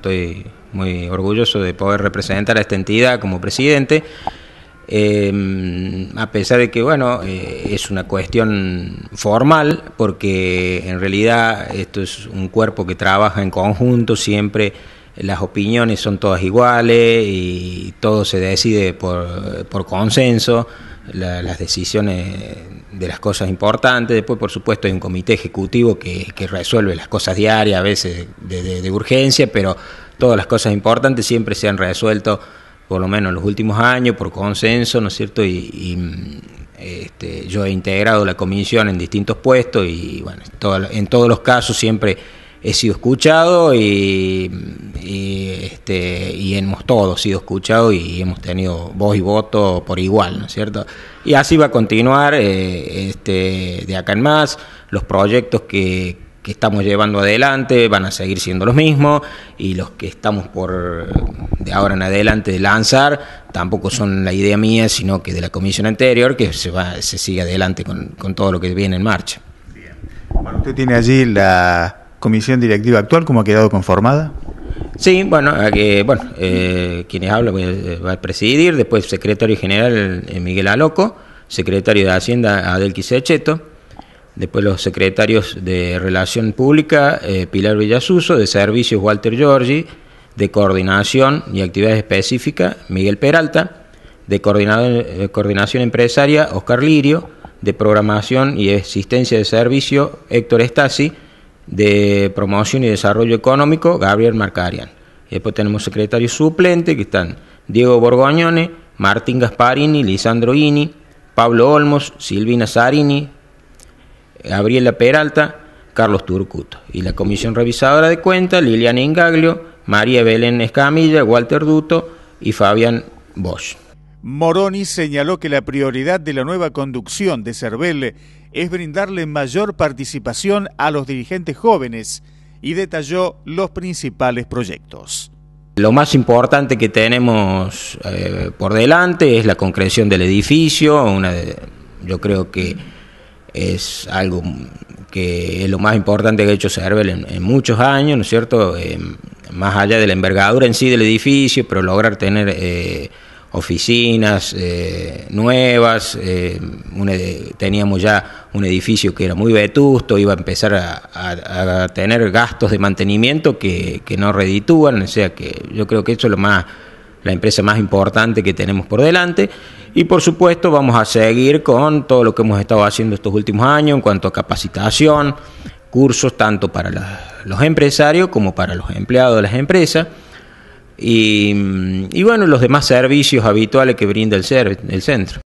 estoy muy orgulloso de poder representar a esta entidad como presidente. Em, a pesar de que, bueno, eh, es una cuestión formal, porque en realidad esto es un cuerpo que trabaja en conjunto, siempre las opiniones son todas iguales y todo se decide por consenso las decisiones de las cosas importantes. Después, por supuesto, hay un comité ejecutivo que, que resuelve las cosas diarias, a veces de, urgencia, pero todas las cosas importantes siempre se han resuelto, por lo menos en los últimos años, por consenso, ¿no es cierto? Y, mm, este, yo he integrado la comisión en distintos puestos y, bueno, en todos los casos siempre he sido escuchado y, este, y hemos todos sido escuchados y hemos tenido voz y voto por igual, ¿no es cierto? Y así va a continuar eh, este, de acá en más, los proyectos que, estamos llevando adelante van a seguir siendo los mismos y los que estamos por de ahora en adelante de lanzar tampoco son la idea mía, sino que de la comisión anterior que se, va, se sigue adelante con, con todo lo que viene en marcha. Bien. Bueno, usted tiene allí la, comisión directiva actual, cómo ha quedado conformada? Sí, bueno, aquí, bueno eh, quienes hablan pues, eh, va a presidir, después secretario general eh, Miguel Aloco, secretario de Hacienda Adel Quisecheto, después los secretarios de Relación Pública Pilar Villasuso, de Servicios Walter Giorgi, de Coordinación y Actividades Específicas Miguel Peralta, de Coordinación Empresaria Oscar Lirio, de Programación y Existencia de Servicio Héctor Stasi de Promoción y Desarrollo Económico, Gabriel Marcarian. después tenemos secretarios suplentes que están Diego Borgoñone, Martín Gasparini, Lisandro Ini, Pablo Olmos, Silvina Sarini, Gabriela Peralta, Carlos Turcuto. Y la comisión revisadora de cuentas, Liliana Ingaglio, María Belén Escamilla, Walter Duto y Fabián Bosch. Moroni señaló que la prioridad de la nueva conducción de Cervel es brindarle mayor participación a los dirigentes jóvenes y detalló los principales proyectos. Lo más importante que tenemos eh, por delante es la concreción del edificio, yo creo que es algo que es lo más importante que ha hecho Cervel en, muchos años, ¿no es cierto? Eh, más allá de la envergadura en sí del edificio, pero lograr tener... Eh, oficinas eh, nuevas, eh, teníamos ya un edificio que era muy vetusto, iba a empezar a, tener gastos de mantenimiento que, no reditúan, o sea que yo creo que eso es lo más, la empresa más importante que tenemos por delante. Y por supuesto vamos a seguir con todo lo que hemos estado haciendo estos últimos años en cuanto a capacitación, cursos tanto para los empresarios como para los empleados de las empresas Mm, y, bueno, los demás servicios habituales que brinda el, el centro.